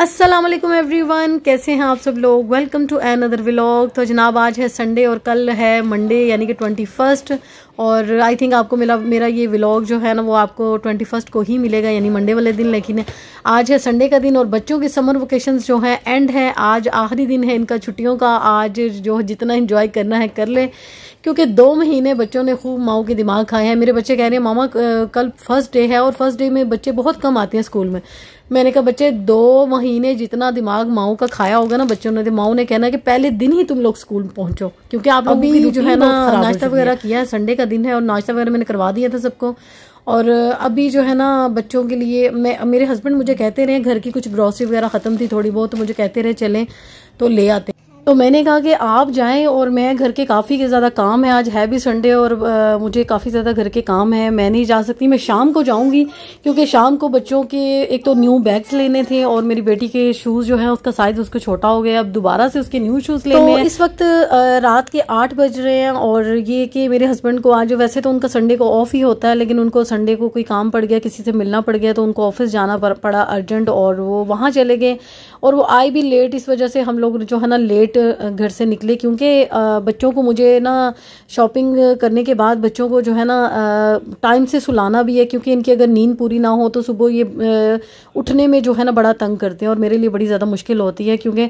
Aslam every one कैसे हैं आप सब लोग welcome to another vlog तो जनाब आज है संडे और कल है मंडे यानी कि ट्वेंटी फर्स्ट और आई थिंक आपको मिला मेरा ये व्लाग जो है ना वो आपको ट्वेंटी फर्स्ट को ही मिलेगा यानी मंडे वाले दिन लेकिन आज है संडे का दिन और बच्चों के समर वोकेशन जो हैं एंड है आज आखिरी दिन है इनका छुट्टियों का आज जो जितना इन्जॉय करना है कर ले क्योंकि दो महीने बच्चों ने खूब माओ के दिमाग खाए हैं मेरे बच्चे कह रहे हैं मामा कल फर्स्ट डे है और फर्स्ट डे में बच्चे बहुत कम आते हैं स्कूल में मैंने कहा बच्चे दो महीने जितना दिमाग माओ का खाया होगा ना बच्चों ने माओ ने कहना कि पहले दिन ही तुम लोग स्कूल पहुंचो क्योंकि आप अभी जो है ना नाश्ता वगैरह किया है संडे का दिन है और नाश्ता वगैरह मैंने करवा दिया था सबको और अभी जो है ना बच्चों के लिए मैं मेरे हस्बैंड मुझे कहते रहे घर की कुछ ग्रॉसरी वगैरह ख़त्म थी थोड़ी बहुत तो मुझे कहते रहे चलें तो ले आते तो मैंने कहा कि आप जाएं और मैं घर के काफ़ी ज़्यादा काम है आज है भी संडे और आ, मुझे काफ़ी ज़्यादा घर के काम है मैं नहीं जा सकती मैं शाम को जाऊंगी क्योंकि शाम को बच्चों के एक तो न्यू बैग्स लेने थे और मेरी बेटी के शूज़ जो है उसका साइज उसको छोटा हो गया अब दोबारा से उसके न्यू शूज़ तो लेने तो इस वक्त आ, रात के आठ बज रहे हैं और ये कि मेरे हस्बैंड को आज वैसे तो उनका संडे को ऑफ ही होता है लेकिन उनको संडे को कोई काम पड़ गया किसी से मिलना पड़ गया तो उनको ऑफिस जाना पड़ा अर्जेंट और वो वहाँ चले गए और वो आए भी लेट इस वजह से हम लोग जो है ना लेट लेट घर से निकले क्योंकि बच्चों को मुझे ना शॉपिंग करने के बाद बच्चों को जो है ना टाइम से सुलाना भी है क्योंकि इनकी अगर नींद पूरी ना हो तो सुबह ये उठने में जो है ना बड़ा तंग करते हैं और मेरे लिए बड़ी ज़्यादा मुश्किल होती है क्योंकि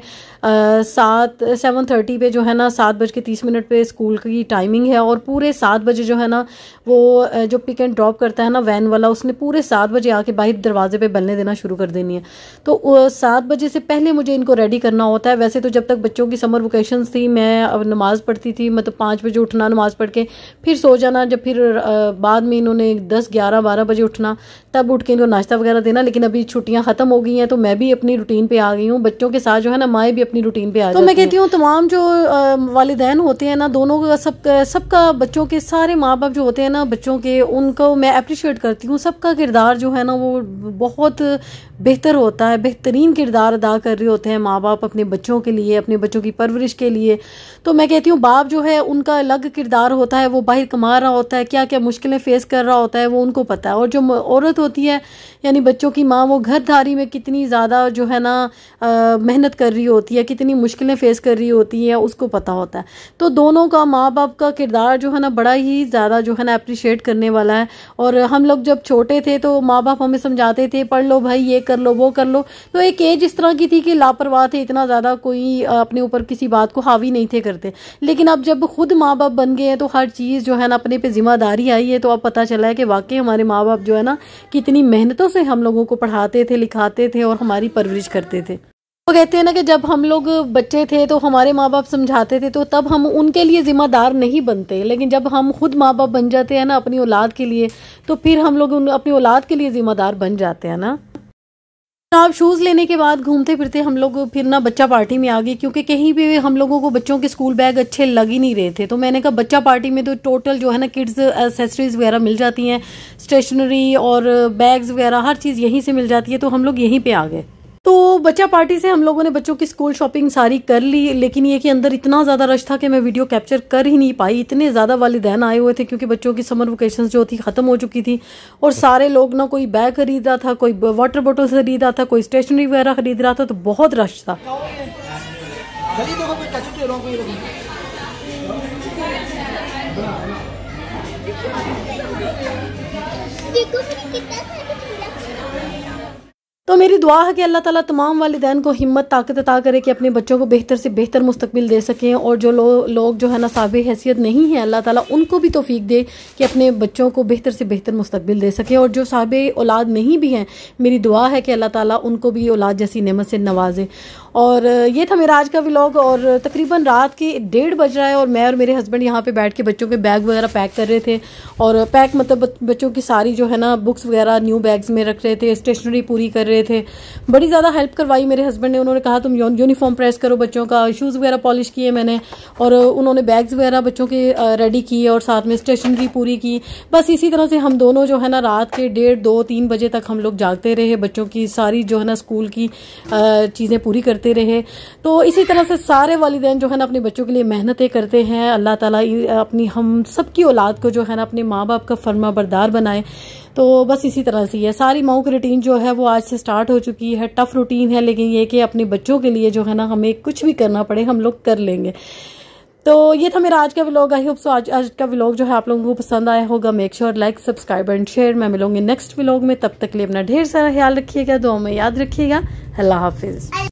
सात सेवन थर्टी पर जो है ना सात बज के तीस मिनट पर स्कूल की टाइमिंग है और पूरे सात बजे जो है ना वो जो पिक एंड ड्रॉप करता है ना वैन वाला उसने पूरे सात बजे आके बाहर दरवाजे पर बलने देना शुरू कर देनी है तो सात बजे से पहले मुझे इनको रेडी करना होता है वैसे तो जब तक बच्चों क्योंकि समर वोकेशन थी मैं अब नमाज़ पढ़ती थी मतलब पाँच बजे उठना नमाज़ पढ़ के फिर सो जाना जब फिर बाद में इन्होंने दस ग्यारह बारह बजे उठना तब उठ के इनको नाश्ता वगैरह देना लेकिन अभी छुट्टियाँ ख़त्म हो गई हैं तो मैं भी अपनी रूटीन पर आ गई हूँ बच्चों के साथ जो है ना माएँ भी अपनी रूटीन पर आ गई तो मैं कहती हूँ तमाम जो वालदेन होते हैं ना दोनों का सब सबका बच्चों के सारे माँ बाप जो होते हैं ना बच्चों के उनको मैं अप्रिशिएट करती हूँ सबका किरदार जो है ना वो बहुत बेहतर होता है बेहतरीन किरदार अदा कर रहे होते हैं माँ बाप अपने बच्चों के लिए अपने बच्चों बच्चों की परवरिश के लिए तो मैं कहती हूँ बाप जो है उनका अलग किरदार होता है वो बाहर कमा रहा होता है क्या क्या मुश्किलें फेस कर रहा होता है वो उनको पता है और जो औरत होती है यानी बच्चों की माँ वो घरधारी में कितनी ज़्यादा जो है ना मेहनत कर रही होती है कितनी मुश्किलें फेस कर रही होती है उसको पता होता है तो दोनों का माँ बाप का किरदार जो है ना बड़ा ही ज़्यादा जो है ना अप्रिशिएट करने वाला है और हम लोग जब छोटे थे तो माँ बाप हमें समझाते थे पढ़ लो भाई ये कर लो वो कर लो तो एक एज इस तरह की थी कि लापरवाह थे इतना ज़्यादा कोई अपने ऊपर किसी बात को हावी नहीं थे करते लेकिन अब जब खुद माँ बाप बन गए हैं तो हर चीज़ जो है ना अपने पे जिम्मेदारी आई है तो अब पता चला है कि वाकई हमारे माँ बाप जो है ना कितनी मेहनतों से हम लोगों को पढ़ाते थे लिखाते थे और हमारी परवरिश करते थे वो कहते हैं ना कि जब हम लोग बच्चे थे तो हमारे माँ बाप समझाते थे तो तब हम उनके लिए ज़िम्मेदार नहीं बनते लेकिन जब हम खुद माँ बाप बन जाते हैं ना अपनी औलाद के लिए तो फिर हम लोग अपनी औलाद के लिए ज़िम्मेदार बन जाते हैं ना आप शूज़ लेने के बाद घूमते फिरते हम लोग फिर ना बच्चा पार्टी में आ गए क्योंकि कहीं भी हम लोगों को बच्चों के स्कूल बैग अच्छे लग ही नहीं रहे थे तो मैंने कहा बच्चा पार्टी में तो टोटल जो है ना किड्स एसेसरीज़ वगैरह मिल जाती हैं स्टेशनरी और बैग्स वगैरह हर चीज़ यहीं से मिल जाती है तो हम लोग यहीं पर आ गए तो बच्चा पार्टी से हम लोगों ने बच्चों की स्कूल शॉपिंग सारी कर ली लेकिन ये कि अंदर इतना ज़्यादा रश था कि मैं वीडियो कैप्चर कर ही नहीं पाई इतने ज़्यादा वालदेन आए हुए थे क्योंकि बच्चों की समर वोकेशन जो थी ख़त्म हो चुकी थी और सारे लोग ना कोई बैग खरीदा था कोई वाटर बॉटल खरीदा था कोई स्टेशनरी वगैरह खरीद रहा था तो बहुत रश था देखो कितना मेरी दुआ है कि अल्लाह ताला तमाम वालदेन को हिम्मत ताकत अता करे कि अपने बच्चों को बेहतर से बेहतर मुस्तकबिल दे सकें और जो लोग लोग जो है ना साहब हैसियत नहीं है अल्लाह ताला उनको भी तोफीक दे कि अपने बच्चों को बेहतर से बेहतर मुस्तबिल दे सकें और जो साहब औलाद नहीं भी हैं मेरी दुआ है कि अल्लाह ताला उनको भी औलाद जैसी नमत से नवाजे और ये था मेरा आज का व्लॉग और तकरीबन रात के डेढ़ बज रहा है और मैं और मेरे हस्बैंड यहाँ पे बैठ के बच्चों के बैग वगैरह पैक कर रहे थे और पैक मतलब बच्चों की सारी जो है ना बुक्स वगैरह न्यू बैग्स में रख रहे थे स्टेशनरी पूरी कर रहे थे बड़ी ज़्यादा हेल्प करवाई मेरे हस्बैंड ने उन्होंने कहा तुम यूनिफॉर्म प्रेस करो बच्चों का शूज़ वगैरह पॉलिश किए मैंने और उन्होंने बैग्स वगैरह बच्चों के रेडी किए और साथ में स्टेशनरी पूरी की बस इसी तरह से हम दोनों जो है ना रात के डेढ़ दो तीन बजे तक हम लोग जागते रहे बच्चों की सारी जो है ना स्कूल की चीज़ें पूरी करते करते रहे तो इसी तरह से सारे वालदेन जो है ना अपने बच्चों के लिए मेहनतें करते हैं अल्लाह ताला अपनी हम सबकी औलाद को जो है ना अपने माँ बाप का फर्मा बरदार बनाए तो बस इसी तरह से है सारी माओ की रूटीन जो है वो आज से स्टार्ट हो चुकी है टफ रूटीन है लेकिन ये कि अपने बच्चों के लिए जो है ना हमें कुछ भी करना पड़े हम लोग कर लेंगे तो ये था मेरा आज का व्लॉग आई होप सो आज आज का व्लॉग जो है आप लोगों को पसंद आया होगा make sure like subscribe and share मैं मिलूंगी नेक्स्ट व्लॉग में तब तक लिए अपना ढेर सारा ख्याल रखिएगा दो हमें याद रखिएगा अल्लाह हाफिज़